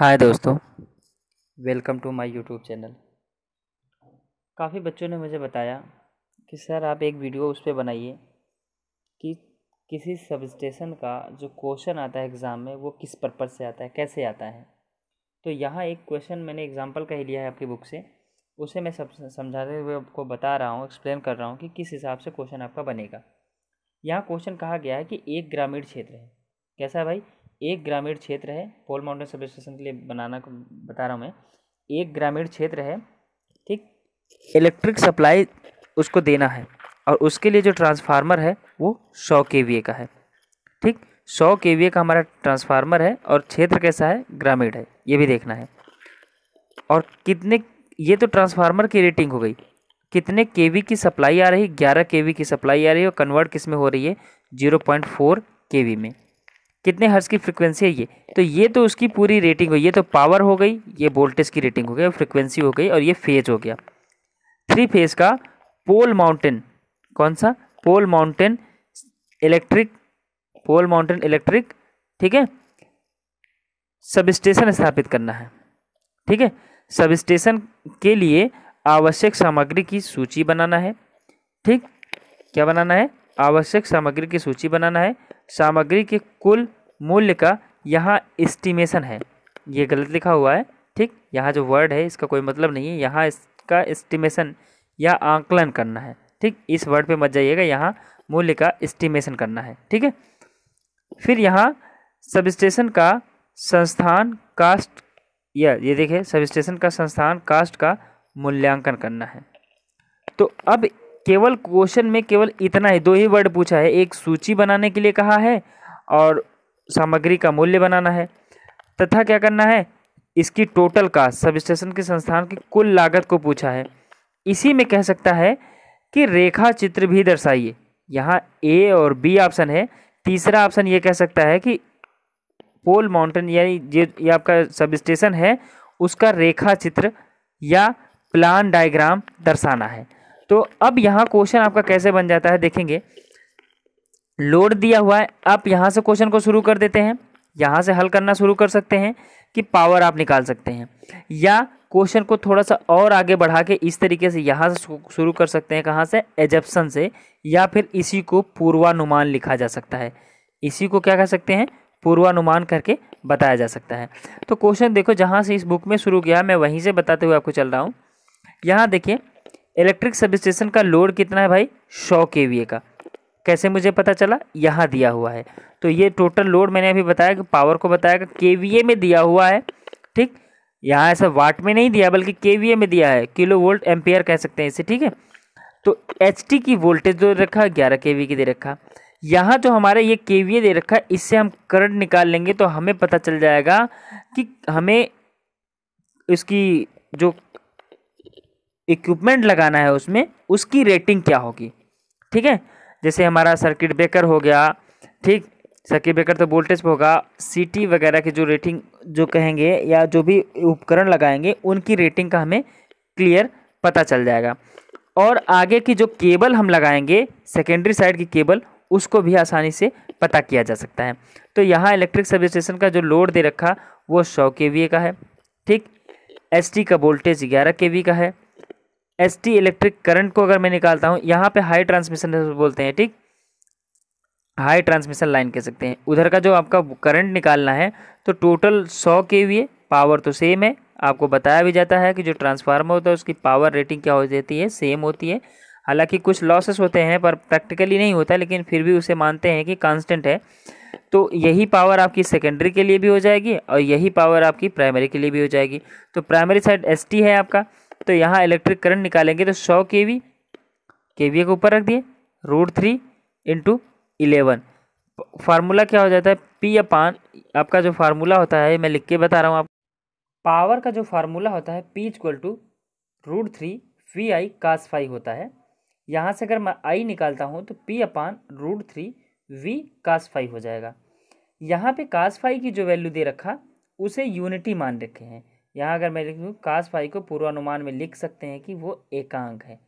हाय दोस्तों welcome to my YouTube channel काफ़ी बच्चों ने मुझे बताया कि सर आप एक वीडियो उस पर बनाइए कि किसी सब स्टेशन का जो क्वेश्चन आता है एग्ज़ाम में वो किस पर्पज़ से आता है कैसे आता है तो यहाँ एक क्वेश्चन मैंने एग्ज़ाम्पल का ही लिया है आपकी बुक से उसे मैं सब समझाते हुए आपको बता रहा हूँ एक्सप्लेन कर रहा हूँ कि किस हिसाब से क्वेश्चन आपका बनेगा यहाँ क्वेश्चन कहा गया है कि एक ग्रामीण क्षेत्र है कैसा भाई एक ग्रामीण क्षेत्र है पोल माउंटेन सब स्टेशन के लिए बनाना को बता रहा हूँ मैं एक ग्रामीण क्षेत्र है ठीक इलेक्ट्रिक सप्लाई उसको देना है और उसके लिए जो ट्रांसफार्मर है वो सौ के का है ठीक सौ के का हमारा ट्रांसफार्मर है और क्षेत्र कैसा है ग्रामीण है ये भी देखना है और कितने ये तो ट्रांसफार्मर की रेटिंग हो गई कितने के वी की सप्लाई आ रही ग्यारह के वी की सप्लाई आ रही है और कन्वर्ट किस में हो रही है zero point four K V में कितने हर्ज की फ्रिक्वेंसी है ये तो ये तो उसकी पूरी रेटिंग हो ये तो पावर हो गई ये वोल्टेज की रेटिंग हो गई फ्रिक्वेंसी हो गई और ये फेज हो गया थ्री फेज का पोल माउंटेन कौन सा pole mountain electric pole mountain electric ठीक है सब स्टेशन स्थापित करना है ठीक है सब स्टेशन के लिए आवश्यक सामग्री की सूची बनाना है ठीक क्या बनाना है आवश्यक सामग्री की सूची बनाना है सामग्री के कुल मूल्य का यहाँ एस्टिमेशन है ये गलत लिखा हुआ है ठीक यहाँ जो वर्ड है इसका कोई मतलब नहीं है यहाँ इसका एस्टिमेशन या आंकलन करना है ठीक इस वर्ड पे मत जाइएगा यहाँ मूल्य का एस्टिमेशन करना है ठीक है फिर यहाँ सब स्टेशन का संस्थान कास्ट या ये देखिए सब स्टेशन का संस्थान कास्ट का मूल्यांकन करना है तो अब केवल क्वेश्चन में केवल इतना ही दो ही वर्ड पूछा है एक सूची बनाने के लिए कहा है और सामग्री का मूल्य बनाना है तथा क्या करना है इसकी टोटल कास्ट सब स्टेशन के संस्थान की कुल लागत को पूछा है इसी में कह सकता है कि रेखा चित्र भी दर्शाइए यहाँ ए और बी ऑप्शन है तीसरा ऑप्शन ये कह सकता है कि पोल माउंटेन यानी ये, ये आपका सब स्टेशन है उसका रेखा चित्र या प्लान डायग्राम दर्शाना है तो अब यहाँ क्वेश्चन आपका कैसे बन जाता है देखेंगे लोड दिया हुआ है आप यहाँ से क्वेश्चन को शुरू कर देते हैं यहाँ से हल करना शुरू कर सकते हैं कि पावर आप निकाल सकते हैं या क्वेश्चन को थोड़ा सा और आगे बढ़ा के इस तरीके से यहाँ से शुरू कर सकते हैं कहाँ से एजप्सन से या फिर इसी को पूर्वानुमान लिखा जा सकता है इसी को क्या कह सकते हैं पूर्वानुमान करके बताया जा सकता है तो क्वेश्चन देखो जहाँ से इस बुक में शुरू किया मैं वहीं से बताते हुए आपको चल रहा हूँ यहाँ देखिए इलेक्ट्रिक सब स्टेशन का लोड कितना है भाई सौ के का कैसे मुझे पता चला यहाँ दिया हुआ है तो ये टोटल लोड मैंने अभी बताया कि पावर को बताया कि के में दिया हुआ है ठीक यहाँ ऐसा वाट में नहीं दिया बल्कि के में दिया है किलो वोल्ट एम्पेयर कह सकते हैं इसे ठीक है तो एच की वोल्टेज जो रखा ग्यारह के की दे रखा यहाँ जो हमारे ये के दे रखा है इससे हम करंट निकाल लेंगे तो हमें पता चल जाएगा कि हमें इसकी जो इक्विपमेंट लगाना है उसमें उसकी रेटिंग क्या होगी ठीक है जैसे हमारा सर्किट ब्रेकर हो गया ठीक सर्किट ब्रेकर तो वोल्टेज पर होगा सीटी वगैरह की जो रेटिंग जो कहेंगे या जो भी उपकरण लगाएंगे उनकी रेटिंग का हमें क्लियर पता चल जाएगा और आगे की जो केबल हम लगाएंगे सेकेंडरी साइड की केबल उसको भी आसानी से पता किया जा सकता है तो यहाँ इलेक्ट्रिक सब स्टेशन का जो लोड दे रखा वो सौ के का है ठीक एस का वोल्टेज ग्यारह के का है एस टी इलेक्ट्रिक करंट को अगर मैं निकालता हूँ यहाँ पे हाई ट्रांसमिशन बोलते हैं ठीक हाई ट्रांसमिशन लाइन कह सकते हैं उधर का जो आपका करंट निकालना है तो टोटल सौ के वी पावर तो सेम है आपको बताया भी जाता है कि जो ट्रांसफार्मर होता है उसकी पावर रेटिंग क्या हो जाती है सेम होती है हालांकि कुछ लॉसेस होते हैं पर प्रैक्टिकली नहीं होता लेकिन फिर भी उसे मानते हैं कि कांस्टेंट है तो यही पावर आपकी सेकेंडरी के लिए भी हो जाएगी और यही पावर आपकी प्राइमरी के लिए भी हो जाएगी तो प्राइमरी साइड एस है आपका तो यहाँ इलेक्ट्रिक करंट निकालेंगे तो सौ के वी के वी के ऊपर रख दिए root three into eleven formula क्या हो जाता है पी अपान आपका जो फार्मूला होता है मैं लिख के बता रहा हूँ आप पावर का जो फार्मूला होता है P equal to root three V I cos phi होता है यहाँ से अगर मैं आई निकालता हूँ तो P upon root three V cos phi हो जाएगा यहाँ पे कास फाई की जो वैल्यू दे रखा उसे यूनिटी मान रखे हैं यहाँ अगर मैं लिखूँ कास फाई को पूर्वानुमान में लिख सकते हैं कि वो एकांक है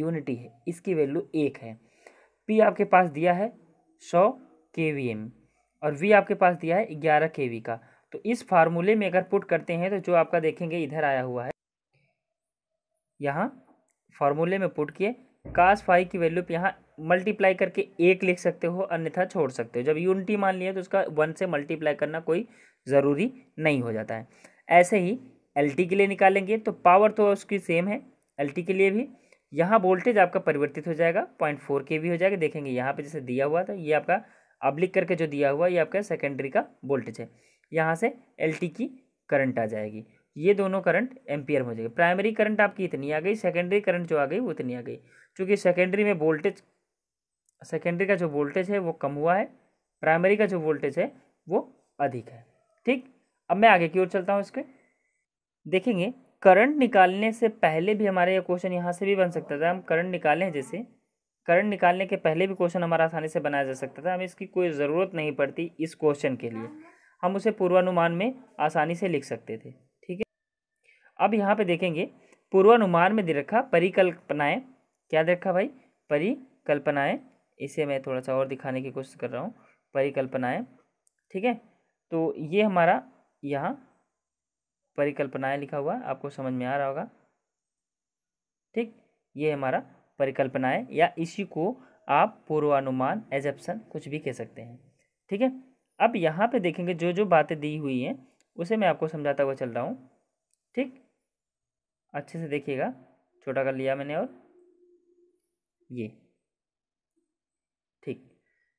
यूनिटी है इसकी वैल्यू एक है पी आपके पास दिया है सौ के वी एम और वी आपके पास दिया है ग्यारह के वी का तो इस फार्मूले में अगर पुट करते हैं तो जो आपका देखेंगे इधर आया हुआ है यहाँ फार्मूले में पुट किए कास फाइव की वैल्यू पर यहाँ मल्टीप्लाई करके एक लिख सकते हो अन्यथा छोड़ सकते हो जब यूनिटी मान लिया तो उसका वन से मल्टीप्लाई करना कोई ज़रूरी नहीं हो जाता है ऐसे ही एल के लिए निकालेंगे तो पावर तो उसकी सेम है एल के लिए भी यहाँ वोल्टेज आपका परिवर्तित हो जाएगा पॉइंट फोर के भी हो जाएगा देखेंगे यहाँ पे जैसे दिया हुआ था ये आपका अब्लिक करके जो दिया हुआ ये आपका सेकेंडरी का वोल्टेज है यहाँ से एल की करंट आ जाएगी ये दोनों करंट एम्पियर हो जाएगी प्राइमरी करंट आपकी इतनी आ गई सेकेंडरी करंट जो आ गई वो इतनी आ गई क्योंकि सेकेंडरी में वोल्टेज सेकेंडरी का जो वोल्टेज है वो कम हुआ है प्राइमरी का जो वोल्टेज है वो अधिक है ठीक अब मैं आगे की ओर चलता हूँ इसके देखेंगे करंट निकालने से पहले भी हमारा ये क्वेश्चन यहाँ से भी बन सकता था हम करंट निकालें जैसे करंट निकालने के पहले भी क्वेश्चन हमारा आसानी से बनाया जा सकता था हमें इसकी कोई ज़रूरत नहीं पड़ती इस क्वेश्चन के लिए हम उसे पूर्वानुमान में आसानी से लिख सकते थे ठीक है अब यहाँ पे देखेंगे पूर्वानुमान में दे रखा परिकल्पनाएँ क्या दे रखा भाई परिकल्पनाएँ इसे मैं थोड़ा सा और दिखाने की कोशिश कर रहा हूँ परिकल्पनाएँ ठीक है तो ये हमारा यहाँ परिकल्पनाएं लिखा हुआ है आपको समझ में आ रहा होगा ठीक ये हमारा परिकल्पनाएं या इसी को आप पूर्वानुमान एजप्सन कुछ भी कह सकते हैं ठीक है अब यहाँ पे देखेंगे जो जो बातें दी हुई हैं उसे मैं आपको समझाता हुआ चल रहा हूँ ठीक अच्छे से देखिएगा छोटा कर लिया मैंने और ये ठीक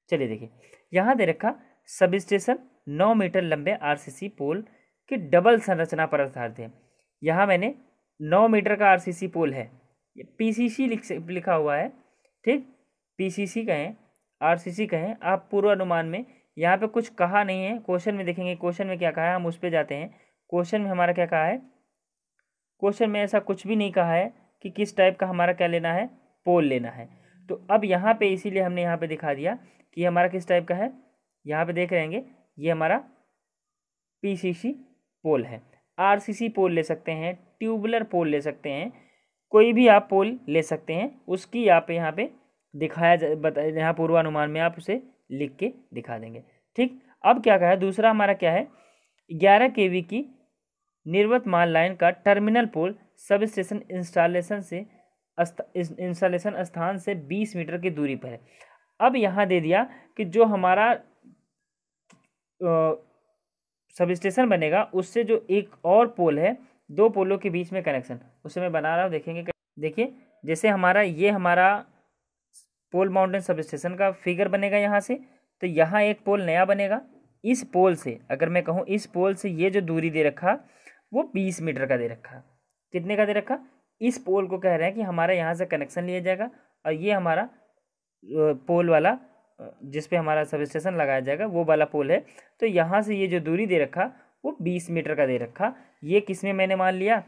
चलिए देखिए यहाँ दे रखा सब स्टेशन नौ मीटर लंबे आरसीसी पोल कि डबल संरचना पर आधारित है यहाँ मैंने नौ मीटर का आरसीसी पोल है पीसीसी लिख लिखा हुआ है ठीक पीसीसी कहें आरसीसी कहें आप पूर्वानुमान में यहाँ पे कुछ कहा नहीं है क्वेश्चन में देखेंगे क्वेश्चन में क्या कहा है हम उस पर जाते हैं क्वेश्चन में हमारा क्या कहा है क्वेश्चन में ऐसा कुछ भी नहीं कहा है कि किस टाइप का हमारा क्या लेना है पोल लेना है तो अब यहाँ पे इसीलिए हमने यहाँ पे दिखा दिया कि हमारा किस टाइप का है यहाँ पे देख रहेंगे ये हमारा पीसीसी पोल है आरसीसी पोल ले सकते हैं ट्यूबुलर पोल ले सकते हैं कोई भी आप पोल ले सकते हैं उसकी आप यहाँ पे दिखाया जा बता यहाँ पूर्वानुमान में आप उसे लिख के दिखा देंगे ठीक अब क्या कहा है दूसरा हमारा क्या है ग्यारह के वी की निर्वत माल लाइन का टर्मिनल पोल सब स्टेशन इंस्टॉलेशन से इंस्टॉलेशन स्थान से बीस मीटर की दूरी पर है अब यहाँ दे दिया कि जो हमारा सब स्टेशन बनेगा उससे जो एक और पोल है दो पोलों के बीच में कनेक्शन उसे मैं बना रहा हूँ देखेंगे देखिए जैसे हमारा ये हमारा पोल माउंटेन सब स्टेशन का फिगर बनेगा यहाँ से तो यहाँ एक पोल नया बनेगा इस पोल से अगर मैं कहूँ इस पोल से ये जो दूरी दे रखा वो बीस मीटर का दे रखा कितने का दे रखा इस पोल को कह रहे हैं कि हमारा यहाँ से कनेक्शन लिया जाएगा और ये हमारा पोल वाला जिस पे हमारा सब स्टेशन लगाया जाएगा वो वाला पोल है तो यहाँ से ये जो दूरी दे रखा वो बीस मीटर का दे रखा ये किस में मैंने मान लिया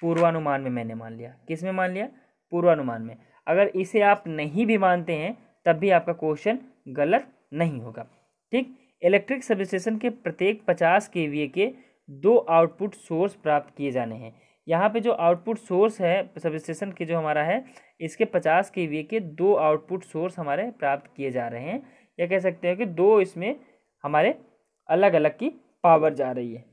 पूर्वानुमान में मैंने मान लिया किस में मान लिया पूर्वानुमान में अगर इसे आप नहीं भी मानते हैं तब भी आपका क्वेश्चन गलत नहीं होगा ठीक इलेक्ट्रिक सब स्टेशन के प्रत्येक पचास के के दो आउटपुट सोर्स प्राप्त किए जाने हैं यहाँ पे जो आउटपुट सोर्स है सब स्टेशन के जो हमारा है इसके पचास के वी के दो आउटपुट सोर्स हमारे प्राप्त किए जा रहे हैं या कह सकते हैं कि दो इसमें हमारे अलग अलग की पावर जा रही है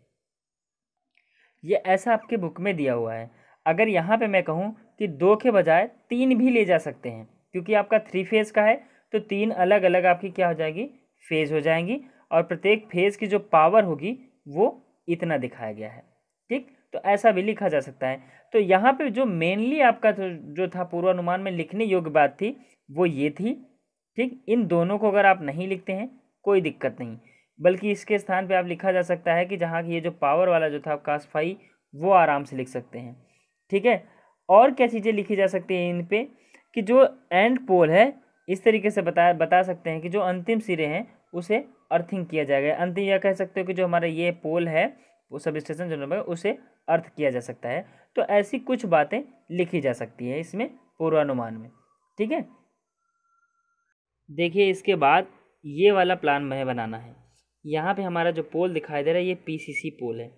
ये ऐसा आपके बुक में दिया हुआ है अगर यहाँ पे मैं कहूँ कि दो के बजाय तीन भी ले जा सकते हैं क्योंकि आपका थ्री फेज़ का है तो तीन अलग अलग आपकी क्या हो जाएगी फेज़ हो जाएंगी और प्रत्येक फेज़ की जो पावर होगी वो इतना दिखाया गया है ठीक तो ऐसा भी लिखा जा सकता है तो यहाँ पे जो मेनली आपका जो था पूर्वानुमान में लिखने योग्य बात थी वो ये थी ठीक इन दोनों को अगर आप नहीं लिखते हैं कोई दिक्कत नहीं बल्कि इसके स्थान पे आप लिखा जा सकता है कि जहाँ की ये जो पावर वाला जो था कासफाई वो आराम से लिख सकते हैं ठीक है और क्या चीज़ें लिखी जा सकती हैं इन पर कि जो एंड पोल है इस तरीके से बता बता सकते हैं कि जो अंतिम सिरे हैं उसे अर्थिंग किया जाएगा अंतिम यह कह सकते हो कि जो हमारा ये पोल है वो सब स्टेशन जो है उसे अर्थ किया जा सकता है तो ऐसी कुछ बातें लिखी जा सकती है इसमें पूर्वानुमान में ठीक है देखिए इसके बाद ये वाला प्लान मैं बनाना है यहाँ पे हमारा जो पोल दिखाई दे रहा है ये पीसीसी पोल है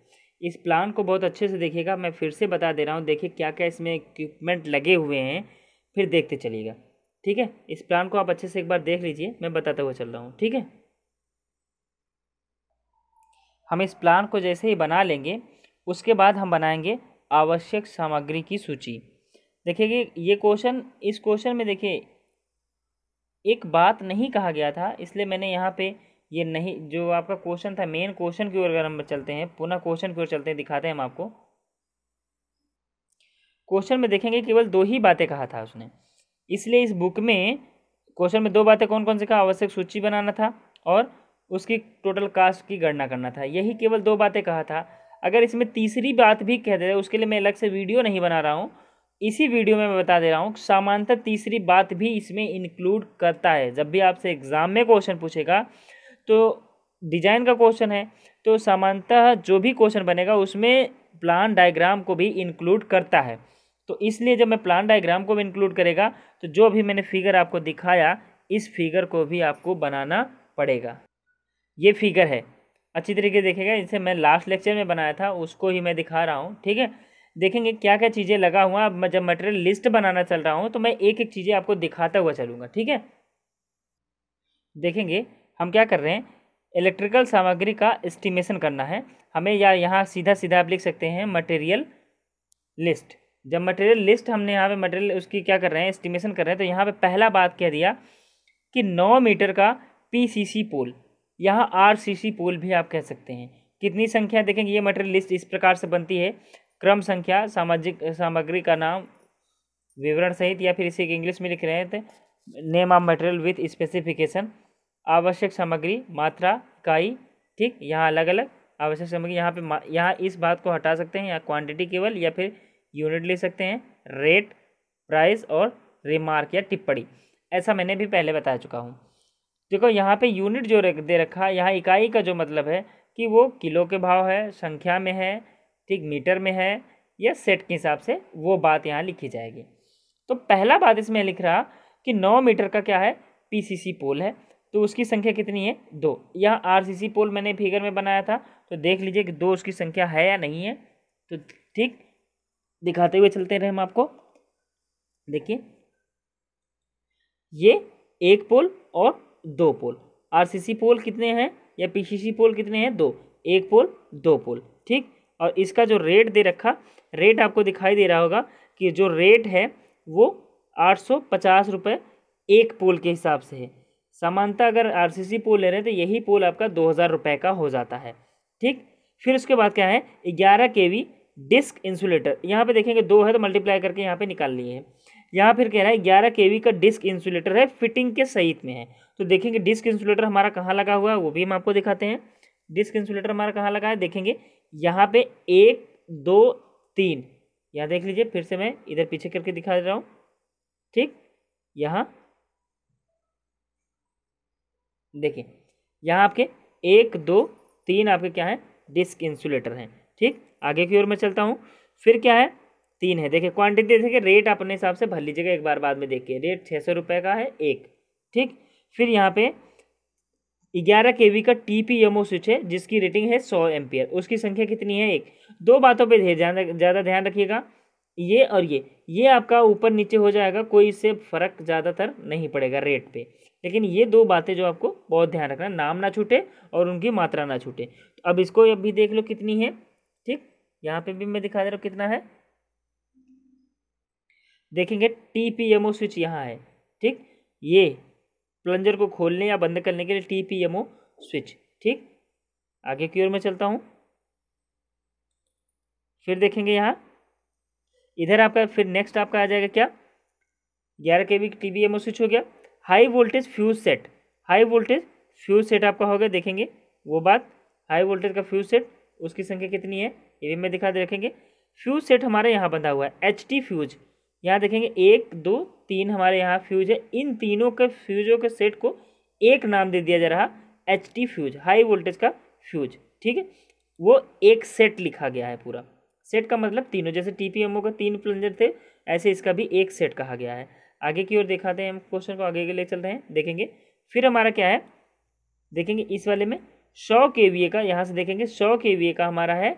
इस प्लान को बहुत अच्छे से देखिएगा मैं फिर से बता दे रहा हूँ देखिए क्या क्या इसमें इक्विपमेंट लगे हुए हैं फिर देखते चलिएगा ठीक है इस प्लान को आप अच्छे से एक बार देख लीजिए मैं बताते हुए चल रहा हूँ ठीक है हम इस प्लान को जैसे ही बना लेंगे उसके बाद हम बनाएंगे आवश्यक सामग्री की सूची देखिए ये क्वेश्चन इस क्वेश्चन में देखिए एक बात नहीं कहा गया था इसलिए मैंने यहाँ पे ये नहीं जो आपका क्वेश्चन था मेन क्वेश्चन की ओर अगर हम चलते हैं पुनः क्वेश्चन की ओर चलते हैं दिखाते हैं हम आपको क्वेश्चन में देखेंगे केवल दो ही बातें कहा था उसने इसलिए इस बुक में क्वेश्चन में दो बातें कौन कौन सी कहा आवश्यक सूची बनाना था और उसकी टोटल कास्ट की गणना करना था यही केवल दो बातें कहा था अगर इसमें तीसरी बात भी कह दे उसके लिए मैं अलग से वीडियो नहीं बना रहा हूँ इसी वीडियो में मैं बता दे रहा हूँ सामान्यतः तीसरी बात भी इसमें इंक्लूड करता है जब भी आपसे एग्ज़ाम में क्वेश्चन पूछेगा तो डिजाइन का क्वेश्चन है तो सामान्यतः जो भी क्वेश्चन बनेगा उसमें प्लान डायग्राम को भी इंक्लूड करता है तो इसलिए जब मैं प्लान डायग्राम को भी इंक्लूड करेगा तो जो भी मैंने फिगर आपको दिखाया इस फिगर को भी आपको बनाना पड़ेगा ये फिगर है अच्छी तरीके से देखेगा इसे मैं लास्ट लेक्चर में बनाया था उसको ही मैं दिखा रहा हूँ ठीक है देखेंगे क्या क्या चीज़ें लगा हुआ अब मैं जब मटेरियल लिस्ट बनाना चल रहा हूँ तो मैं एक एक चीज़ें आपको दिखाता हुआ चलूँगा ठीक है देखेंगे हम क्या कर रहे हैं इलेक्ट्रिकल सामग्री का एस्टिमेशन करना है हमें या यहाँ सीधा सीधा आप लिख सकते हैं मटेरियल लिस्ट जब मटेरियल लिस्ट हमने यहाँ पे मटेरियल उसकी क्या कर रहे हैं एस्टिमेशन कर रहे हैं तो यहाँ पे पहला बात कह दिया कि नौ मीटर का पीसीसी पोल यहाँ सी पोल भी आप कह सकते हैं कितनी संख्या देखेंगे ये मटेरियल लिस्ट इस प्रकार से बनती है क्रम संख्या सामाजिक सामग्री का नाम विवरण सहित या फिर इसे इंग्लिश में लिख रहे हैं name of material with specification आवश्यक सामग्री मात्रा इकाई ठीक यहाँ अलग अलग आवश्यक सामग्री यहाँ पे यहाँ इस बात को हटा सकते हैं या क्वांटिटी केवल या फिर यूनिट ले सकते हैं रेट प्राइस और रिमार्क या टिप्पणी ऐसा मैंने भी पहले बता चुका हूँ देखो यहाँ पे यूनिट जो दे रखा है यहाँ इकाई का जो मतलब है कि वो किलो के भाव है संख्या में है ठीक मीटर में है या सेट के हिसाब से वो बात यहाँ लिखी जाएगी तो पहला बात इसमें लिख रहा कि नौ मीटर का क्या है पीसीसी पोल है तो उसकी संख्या कितनी है दो यहाँ आरसीसी पोल मैंने फिगर में बनाया था तो देख लीजिए कि दो उसकी संख्या है या नहीं है तो ठीक दिखाते हुए चलते रहे हम आपको देखिए ये एक पोल और दो पोल आरसीसी पोल कितने हैं या पीसीसी पोल कितने हैं दो एक पोल दो पोल ठीक और इसका जो रेट दे रखा रेट आपको दिखाई दे रहा होगा कि जो रेट है वो आठ सौ पचास रुपये एक पोल के हिसाब से है सामान्यतः अगर आरसीसी पोल ले रहे हैं तो यही पोल आपका दो हज़ार रुपये का हो जाता है ठीक फिर उसके बाद क्या है ग्यारह के वी डिस्क इंसुलेटर यहाँ पे देखेंगे दो है तो मल्टीप्लाई करके यहाँ पे निकाल लिए हैं यहाँ फिर कह रहा है ग्यारह के का डिस्क इंसुलेटर है फिटिंग के सहित में है तो देखेंगे डिस्क इंसुलेटर हमारा कहाँ लगा हुआ है वो भी हम आपको दिखाते हैं डिस्क इंसुलेटर हमारा कहाँ लगा है देखेंगे यहाँ पे एक दो तीन यहाँ देख लीजिए फिर से मैं इधर पीछे करके दिखा दे रहा हूँ ठीक यहाँ देखिए यहाँ आपके एक दो तीन आपके क्या है डिस्क इंसुलेटर हैं ठीक आगे की ओर मैं चलता हूँ फिर क्या है तीन है देखिए क्वांटिटी देखिए रेट अपने हिसाब से भर लीजिएगा एक बार बाद में देखिए रेट छः सौ रुपये का है एक ठीक फिर यहाँ पे ग्यारह के वी का T P M O switch है जिसकी रेटिंग है सौ एम्पियर उसकी संख्या कितनी है एक दो बातों पे ध्यान ज़्यादा ध्यान रखिएगा ये और ये ये आपका ऊपर नीचे हो जाएगा कोई इससे फ़र्क ज़्यादातर नहीं पड़ेगा रेट पे लेकिन ये दो बातें जो आपको बहुत ध्यान रखना नाम ना छूटे और उनकी मात्रा ना छूटे अब इसको अभी देख लो कितनी है ठीक यहाँ पे भी मैं दिखा दे रहा हूँ कितना है देखेंगे T P M O switch यहाँ है ठीक ये प्लंजर को खोलने या बंद करने के लिए T P M O switch ठीक आगे की ओर मैं चलता हूँ फिर देखेंगे यहाँ इधर आपका फिर नेक्स्ट आपका आ जाएगा क्या ग्यारह K V T P M O switch हो गया high voltage fuse set high voltage fuse set आपका हो गया देखेंगे वो बात हाई वोल्टेज का फ्यूज सेट उसकी संख्या कितनी है ये भी मैं दिखा दे रखेंगे फ्यूज सेट हमारे यहाँ बंधा हुआ है एच टी फ्यूज यहाँ देखेंगे एक दो तीन हमारे यहाँ फ्यूज है इन तीनों के फ्यूजों के सेट को एक नाम दे दिया जा रहा H T fuse high voltage का फ्यूज ठीक है वो एक सेट लिखा गया है पूरा सेट का मतलब तीनों जैसे टी पी एम ओ का तीन प्लंजर थे ऐसे इसका भी एक सेट कहा गया है आगे की ओर दिखाते हैं हम क्वेश्चन को आगे के ले चलते हैं देखेंगे फिर हमारा क्या है देखेंगे इस वाले में सौ के वी ए का यहाँ से देखेंगे सौ के वी ए का हमारा है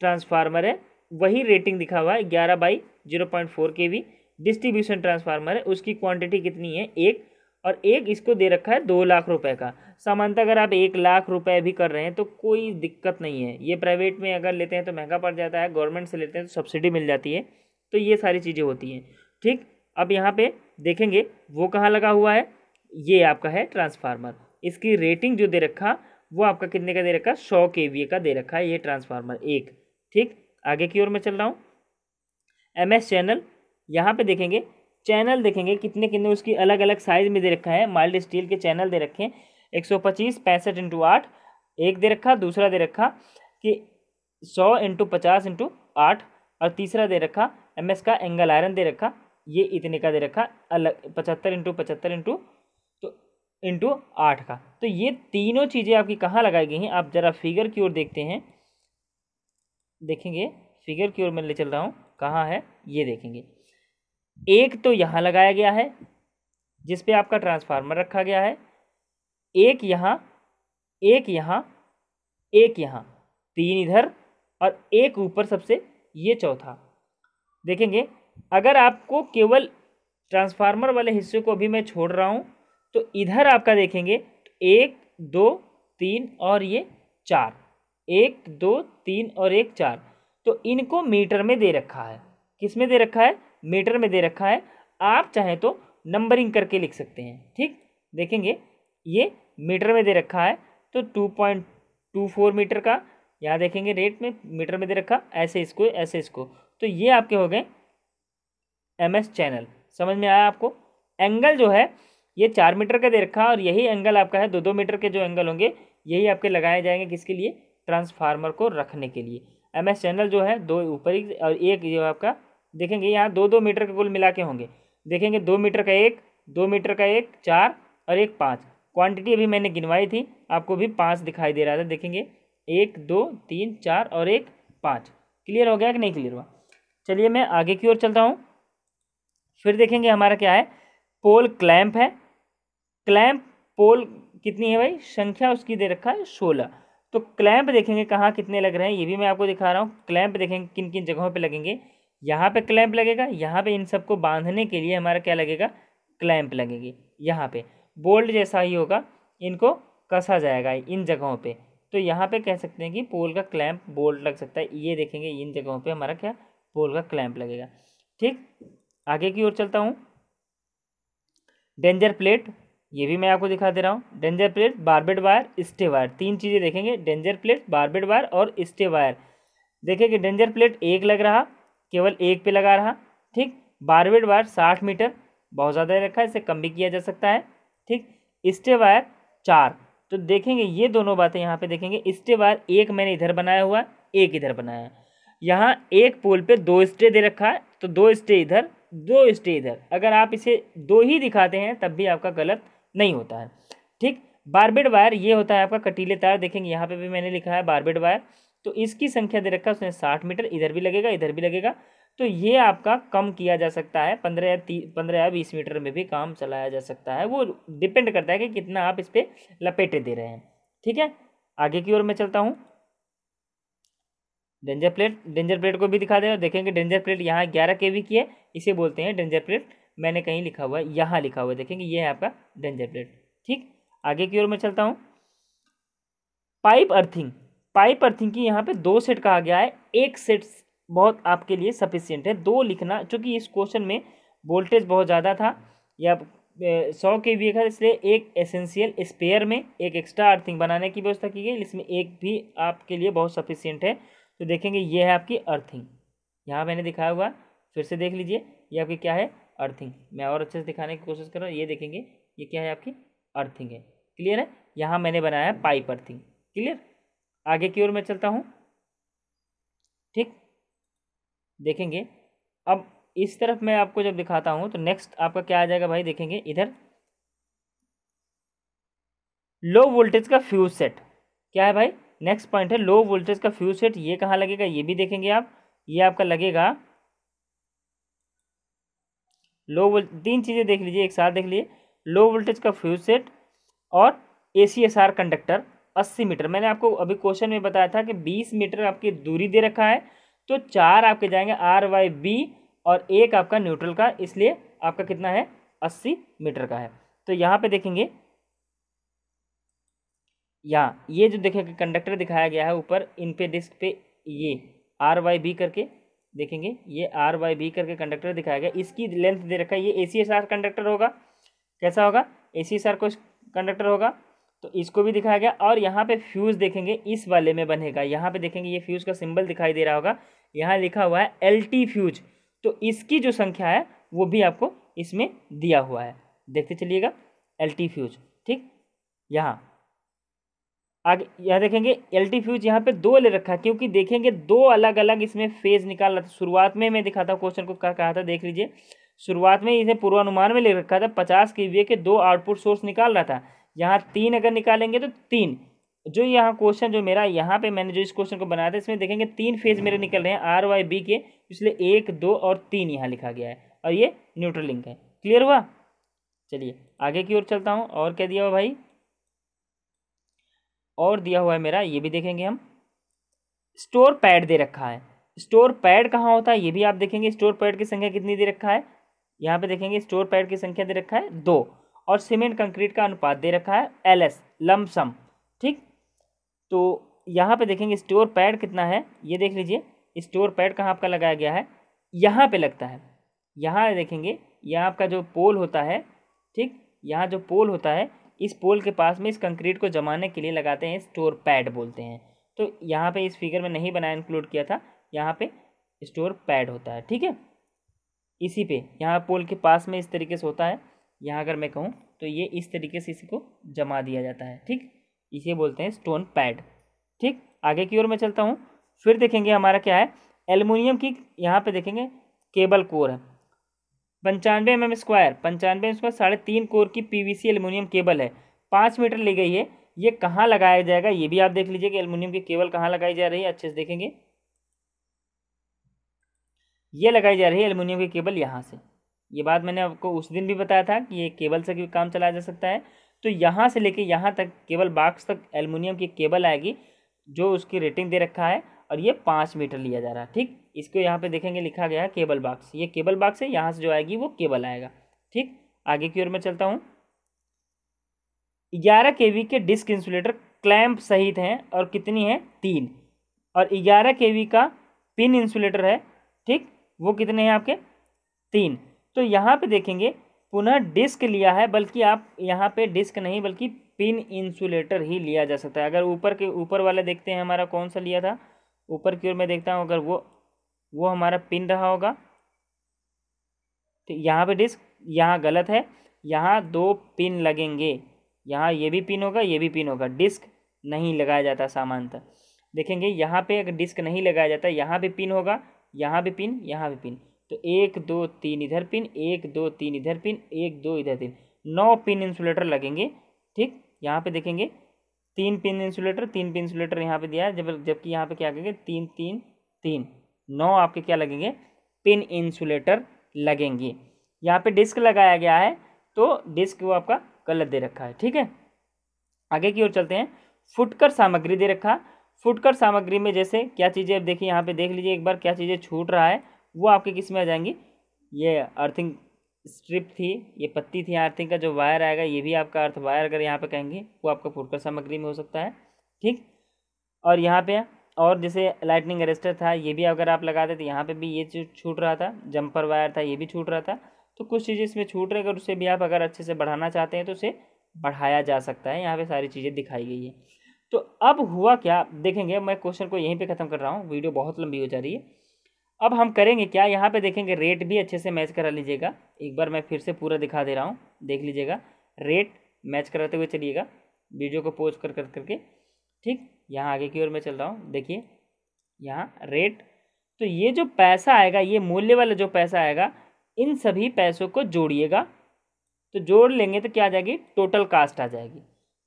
ट्रांसफार्मर है वही रेटिंग दिखा हुआ है ग्यारह by zero point four K V distribution transformer है उसकी क्वांटिटी कितनी है एक और एक इसको दे रखा है दो लाख रुपए का सामान्यतः अगर आप एक लाख रुपए भी कर रहे हैं तो कोई दिक्कत नहीं है ये प्राइवेट में अगर लेते हैं तो महंगा पड़ जाता है गवर्नमेंट से लेते हैं तो सब्सिडी मिल जाती है तो ये सारी चीज़ें होती हैं ठीक अब यहाँ पर देखेंगे वो कहाँ लगा हुआ है ये आपका है ट्रांसफार्मर इसकी रेटिंग जो दे रखा वो आपका कितने का दे रखा सौ के का दे रखा है ये ट्रांसफार्मर एक ठीक आगे की ओर मैं चल रहा हूँ एम एस चैनल यहाँ पर देखेंगे चैनल देखेंगे कितने कितने उसकी अलग अलग साइज़ में दे रखा है माइल्ड स्टील के चैनल दे रखे हैं एक सौ पच्चीस पैंसठ इंटू आठ एक दे रखा दूसरा दे रखा कि सौ इंटू पचास इंटू आठ और तीसरा दे रखा एम एस का एंगल आयरन दे रखा ये इतने का दे रखा अलग पचहत्तर इंटू पचहत्तर इंटू तो इंटू आठ का तो ये तीनों चीज़ें आपकी कहाँ लगाई गई हैं आप ज़रा फिगर की ओर देखते हैं देखेंगे फिगर की ओर मैं ले चल रहा हूँ कहाँ है ये देखेंगे एक तो यहाँ लगाया गया है जिस पे आपका ट्रांसफार्मर रखा गया है एक यहाँ एक यहाँ एक यहाँ तीन इधर और एक ऊपर सबसे ये चौथा देखेंगे अगर आपको केवल ट्रांसफार्मर वाले हिस्से को अभी मैं छोड़ रहा हूँ तो इधर आपका देखेंगे तो एक दो तीन और ये चार एक दो तीन और एक चार तो इनको मीटर में दे रखा है किस में दे रखा है मीटर में दे रखा है आप चाहें तो नंबरिंग करके लिख सकते हैं ठीक देखेंगे ये मीटर में दे रखा है तो two point two four metre का यहाँ देखेंगे रेट में मीटर में दे रखा ऐसे इसको ऐसे इसको तो ये आपके हो गए एम एस चैनल समझ में आया आपको एंगल जो है ये चार मीटर का दे रखा है और यही एंगल आपका है दो दो मीटर के जो एंगल होंगे यही आपके लगाए जाएंगे किसके लिए ट्रांसफार्मर को रखने के लिए एम एस चैनल जो है दो ऊपरी और एक जो आपका देखेंगे यहाँ दो दो मीटर के कुल मिला के होंगे देखेंगे दो मीटर का एक दो मीटर का एक चार और एक पाँच क्वांटिटी अभी मैंने गिनवाई थी आपको भी पाँच दिखाई दे रहा था देखेंगे एक दो तीन चार और एक पाँच क्लियर हो गया कि नहीं क्लियर हुआ चलिए मैं आगे की ओर चलता हूँ फिर देखेंगे हमारा क्या है पोल क्लैम्प है क्लैम्प पोल कितनी है भाई संख्या उसकी दे रखा है सोलह तो क्लैंप देखेंगे कहाँ कितने लग रहे हैं ये भी मैं आपको दिखा रहा हूँ क्लैंप देखेंगे किन किन जगहों पे लगेंगे यहाँ पे क्लैंप लगेगा यहाँ पे इन सबको बांधने के लिए हमारा क्या लगेगा क्लैंप लगेगी यहाँ पे बोल्ट जैसा ही होगा इनको कसा जाएगा इन जगहों पे तो यहाँ पे कह सकते हैं कि पोल का क्लैंप बोल्ट लग सकता है ये देखेंगे इन जगहों पे हमारा क्या पोल का क्लैंप लगेगा ठीक आगे की ओर चलता हूँ डेंजर प्लेट ये भी मैं आपको दिखा दे रहा हूँ danger plate barbed wire stay wire तीन चीज़ें देखेंगे डेंजर प्लेट बारबेड वायर और स्टे वायर देखिए कि डेंजर प्लेट एक लग रहा केवल एक पे लगा रहा ठीक बारबेड वायर साठ मीटर बहुत ज़्यादा रखा है इसे कम भी किया जा सकता है ठीक स्टे वायर चार तो देखेंगे ये दोनों बातें यहाँ पर देखेंगे स्टे वायर एक मैंने इधर बनाया हुआ एक इधर बनाया यहाँ एक पोल पर दो स्टे दे रखा है तो दो स्टे इधर दो स्टे इधर अगर आप इसे दो ही दिखाते हैं तब भी आपका गलत नहीं होता है ठीक बारबेड वायर ये होता है आपका कटीले तार देखेंगे यहाँ पे भी मैंने लिखा है बारबेड वायर तो इसकी संख्या दे रखा है उसने साठ मीटर इधर भी लगेगा इधर भी लगेगा तो ये आपका कम किया जा सकता है पंद्रह या ती पंद्रह या बीस मीटर में भी काम चलाया जा सकता है वो डिपेंड करता है कि कितना आप इस पर लपेटे दे रहे हैं ठीक है आगे की ओर मैं चलता हूँ डेंजर प्लेट डेंजर प्लेट को भी दिखा दे देखेंगे डेंजर प्लेट यहाँ ग्यारह के वी की है इसे बोलते हैं डेंजर प्लेट मैंने कहीं लिखा हुआ है यहाँ लिखा हुआ है देखेंगे ये है आपका डेंजर प्लेट ठीक आगे की ओर मैं चलता हूँ पाइप अर्थिंग पाइप अर्थिंग की यहाँ पे दो सेट कहा गया है एक सेट बहुत आपके लिए सफिशियंट है दो लिखना चूँकि इस क्वेश्चन में वोल्टेज बहुत ज़्यादा था या सौ के वी का इसलिए एक एसेंशियल स्पेयर में एक एक्स्ट्रा अर्थिंग बनाने की व्यवस्था की गई इसमें एक भी आपके लिए बहुत सफिशियंट है तो देखेंगे ये है आपकी अर्थिंग यहाँ मैंने दिखाया हुआ फिर से देख लीजिए ये आपकी क्या है अर्थिंग मैं और अच्छे से दिखाने की कोशिश कर रहा हूँ ये देखेंगे ये क्या है आपकी अर्थिंग है क्लियर है यहाँ मैंने बनाया पाइप अर्थिंग क्लियर आगे की ओर मैं चलता हूँ ठीक देखेंगे अब इस तरफ मैं आपको जब दिखाता हूँ तो नेक्स्ट आपका क्या आ जाएगा भाई देखेंगे इधर लो वोल्टेज का फ्यूज सेट क्या है भाई नेक्स्ट पॉइंट है लो वोल्टेज का फ्यूज सेट ये कहाँ लगेगा ये भी देखेंगे आप ये आपका लगेगा लो वोल्ट तीन चीज़ें देख लीजिए एक साथ देख लीजिए लो वोल्टेज का फ्यूज सेट और A C S R conductor अस्सी मीटर मैंने आपको अभी क्वेश्चन में बताया था कि बीस मीटर आपकी दूरी दे रखा है तो चार आपके जाएंगे आर वाई बी और एक आपका न्यूट्रल का इसलिए आपका कितना है अस्सी मीटर का है तो यहाँ पे देखेंगे यहाँ ये जो देखेंगे कंडक्टर दिखाया गया है ऊपर इन पे डिस्क पे ये आर वाई बी करके देखेंगे ये आर बाई बी करके कंडक्टर दिखाया गया इसकी लेंथ दे रखा है ये A C S R conductor होगा कैसा होगा ए सी एस आर को कंडक्टर होगा तो इसको भी दिखाया गया और यहाँ पे फ्यूज़ देखेंगे इस वाले में बनेगा यहाँ पे देखेंगे ये फ्यूज़ का सिंबल दिखाई दे रहा होगा यहाँ लिखा हुआ है एल टी फ्यूज तो इसकी जो संख्या है वो भी आपको इसमें दिया हुआ है देखते चलिएगा एल टी फ्यूज ठीक यहाँ आगे यह देखेंगे एल टी फ्यूज यहाँ पे दो ले रखा है क्योंकि देखेंगे दो अलग अलग इसमें फेज निकाल रहा था शुरुआत में मैं दिखाता हूँ क्वेश्चन को क्या कहा था देख लीजिए शुरुआत में इसे पूर्वानुमान में ले रखा था पचास के वी के दो आउटपुट सोर्स निकाल रहा था यहाँ तीन अगर निकालेंगे तो तीन जो यहाँ क्वेश्चन जो मेरा यहाँ पे मैंने जो इस क्वेश्चन को बनाया था इसमें देखेंगे तीन फेज मेरे निकल रहे हैं आर वाई बी के इसलिए एक दो और तीन यहाँ लिखा गया है और ये न्यूट्रल लिंक है क्लियर हुआ चलिए आगे की ओर चलता हूँ और क्या दिया हुआ भाई और दिया हुआ है मेरा ये भी देखेंगे हम स्टोर पैड दे रखा है स्टोर पैड कहाँ होता है ये भी आप देखेंगे स्टोर पैड की संख्या कितनी दे रखा है यहाँ पे देखेंगे स्टोर पैड की संख्या दे रखा है दो और सीमेंट कंक्रीट का अनुपात दे रखा है एल एस लमसम ठीक तो यहाँ पे देखेंगे स्टोर पैड कितना है ये देख लीजिए स्टोर पैड कहाँ आपका लगाया गया है यहाँ पे लगता है यहाँ देखेंगे यहाँ आपका जो पोल होता है ठीक यहाँ जो पोल होता है इस पोल के पास में इस कंक्रीट को जमाने के लिए लगाते हैं स्टोर पैड बोलते हैं तो यहाँ पे इस फिगर में नहीं बनाया इंक्लूड किया था यहाँ पे स्टोर पैड होता है ठीक है इसी पे यहाँ पोल के पास में इस तरीके से होता है यहाँ अगर मैं कहूँ तो ये इस तरीके से इसी को जमा दिया जाता है ठीक इसे बोलते हैं स्टोन पैड ठीक आगे की ओर मैं चलता हूँ फिर देखेंगे हमारा क्या है एलमिनियम की यहाँ पर देखेंगे केबल कोर है पंचानवे एम एम स्क्वायर पंचानवे एम mm स्क्वायर साढ़े तीन कोर की पीवीसी एल्यूमिनियम केबल है पाँच मीटर ली गई है ये कहाँ लगाया जाएगा ये भी आप देख लीजिए कि एल्यूमिनियम की केबल कहाँ लगाई जा रही है अच्छे से देखेंगे ये लगाई जा रही है एल्यूमिनियम की केबल यहाँ से ये बात मैंने आपको उस दिन भी बताया था कि ये केबल से काम चलाया जा सकता है तो यहाँ से लेके यहाँ तक केबल बाक्स तक एल्यूमिनियम की केबल आएगी जो उसकी रेटिंग दे रखा है और ये पाँच मीटर लिया जा रहा है ठीक इसको यहाँ पे देखेंगे लिखा गया है केबल बाक्स ये केबल बाक्स है यहाँ से जो आएगी वो केबल आएगा ठीक आगे की ओर मैं चलता हूँ ग्यारह के के डिस्क इंसुलेटर क्लैम्प सहित हैं और कितनी है तीन और ग्यारह के का पिन इंसुलेटर है ठीक वो कितने हैं आपके तीन तो यहाँ पे देखेंगे पुनः डिस्क लिया है बल्कि आप यहाँ पे डिस्क नहीं बल्कि पिन इंसुलेटर ही लिया जा सकता है अगर ऊपर के ऊपर वाला देखते हैं हमारा कौन सा लिया था ऊपर की ओर मैं देखता हूँ अगर वो वो हमारा पिन रहा होगा तो यहाँ पे डिस्क यहाँ गलत है यहाँ दो पिन लगेंगे यहाँ ये भी पिन होगा ये भी पिन होगा डिस्क नहीं लगाया जाता सामानतः देखेंगे यहाँ पे अगर डिस्क नहीं लगाया जाता यहाँ भी पिन होगा यहाँ भी पिन यहाँ भी पिन तो एक दो तीन इधर पिन एक दो तीन इधर पिन एक दो इधर तीन नौ पिन इंसुलेटर लगेंगे ठीक यहाँ पे देखेंगे तीन पिन इंसुलेटर तीन पिन इंसुलेटर यहाँ पे दिया है जब जबकि यहाँ पे क्या लगेंगे तीन तीन तीन नौ आपके क्या लगेंगे पिन इंसुलेटर लगेंगे यहाँ पे डिस्क लगाया गया है तो डिस्क वो आपका गलत दे रखा है ठीक है आगे की ओर चलते हैं फुटकर सामग्री दे रखा फुटकर सामग्री में जैसे क्या चीज़ें अब देखिए यहाँ पे देख लीजिए एक बार क्या चीज़ें छूट रहा है वो आपके किस में आ जाएंगी ये अर्थिंग स्ट्रिप थी ये पत्ती थी अर्थिंग का जो वायर आएगा ये भी आपका अर्थ वायर अगर यहाँ पे कहेंगे वो आपका फुटकर सामग्री में हो सकता है ठीक और यहाँ पे और जैसे लाइटनिंग अरेस्टर था ये भी अगर आप लगाते तो यहाँ पे भी ये चीज़ छूट रहा था जंपर वायर था ये भी छूट रहा था तो कुछ चीज़ें इसमें छूट रही अगर उसे भी आप अगर अच्छे से बढ़ाना चाहते हैं तो उसे बढ़ाया जा सकता है यहाँ पर सारी चीज़ें दिखाई गई है तो अब हुआ क्या देखेंगे मैं क्वेश्चन को यहीं पर ख़त्म कर रहा हूँ वीडियो बहुत लंबी हो जा रही है अब हम करेंगे क्या यहाँ पे देखेंगे रेट भी अच्छे से मैच करा लीजिएगा एक बार मैं फिर से पूरा दिखा दे रहा हूँ देख लीजिएगा रेट मैच कराते हुए चलिएगा वीडियो को पोज कर कर करके ठीक यहाँ आगे की ओर मैं चल रहा हूँ देखिए यहाँ रेट तो ये जो पैसा आएगा ये मूल्य वाला जो पैसा आएगा इन सभी पैसों को जोड़िएगा तो जोड़ लेंगे तो क्या आ जाएगी टोटल कास्ट आ जाएगी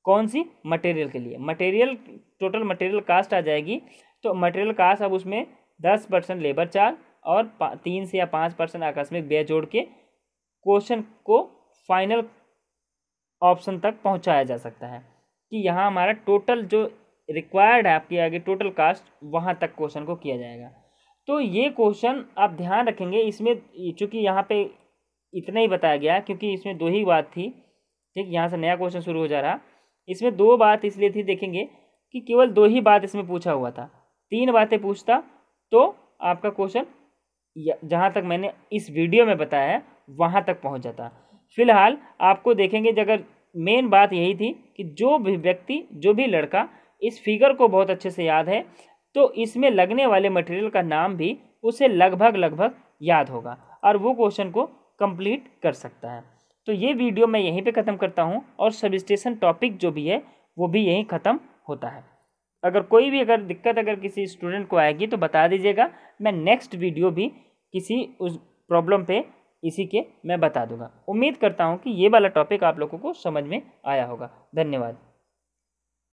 कौन सी मटेरियल के लिए मटेरियल टोटल मटेरियल कास्ट आ जाएगी तो मटेरियल कास्ट अब उसमें दस परसेंट लेबर चार्ज और तीन से या पाँच परसेंट आकस्मिक व्यय जोड़ के क्वेश्चन को फाइनल ऑप्शन तक पहुंचाया जा सकता है कि यहाँ हमारा टोटल जो रिक्वायर्ड है आपके आगे टोटल कास्ट वहाँ तक क्वेश्चन को किया जाएगा तो ये क्वेश्चन आप ध्यान रखेंगे इसमें चूँकि यहाँ पर इतना ही बताया गया क्योंकि इसमें दो ही बात थी ठीक यहाँ से नया क्वेश्चन शुरू हो जा रहा इसमें दो बात इसलिए थी देखेंगे कि केवल दो ही बात इसमें पूछा हुआ था तीन बातें पूछता तो आपका क्वेश्चन जहाँ तक मैंने इस वीडियो में बताया है वहाँ तक पहुँच जाता फिलहाल आपको देखेंगे अगर मेन बात यही थी कि जो भी व्यक्ति जो भी लड़का इस फिगर को बहुत अच्छे से याद है तो इसमें लगने वाले मटेरियल का नाम भी उसे लगभग लगभग याद होगा और वो क्वेश्चन को कंप्लीट कर सकता है तो ये वीडियो मैं यहीं पे ख़त्म करता हूँ और सब स्टेशन टॉपिक जो भी है वो भी यहीं ख़त्म होता है अगर कोई भी अगर दिक्कत अगर किसी स्टूडेंट को आएगी तो बता दीजिएगा मैं नेक्स्ट वीडियो भी किसी उस प्रॉब्लम पे इसी के मैं बता दूंगा उम्मीद करता हूँ कि ये वाला टॉपिक आप लोगों को समझ में आया होगा धन्यवाद